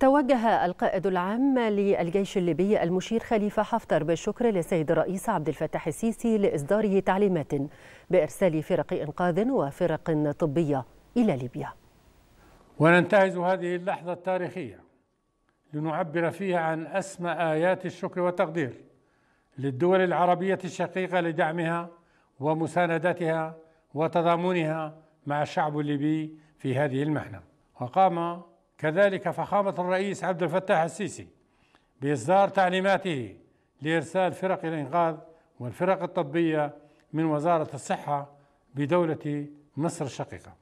توجه القائد العام للجيش الليبي المشير خليفة حفتر بالشكر للسيد الرئيس عبد الفتاح السيسي لإصداره تعليمات بإرسال فرق إنقاذ وفرق طبية إلى ليبيا وننتهز هذه اللحظة التاريخية لنعبر فيها عن أسمى آيات الشكر والتقدير للدول العربية الشقيقة لدعمها ومساندتها وتضامنها مع الشعب الليبي في هذه المحنة وقام كذلك فخامة الرئيس عبد الفتاح السيسي بإصدار تعليماته لإرسال فرق الإنقاذ والفرق الطبية من وزارة الصحة بدولة مصر الشقيقة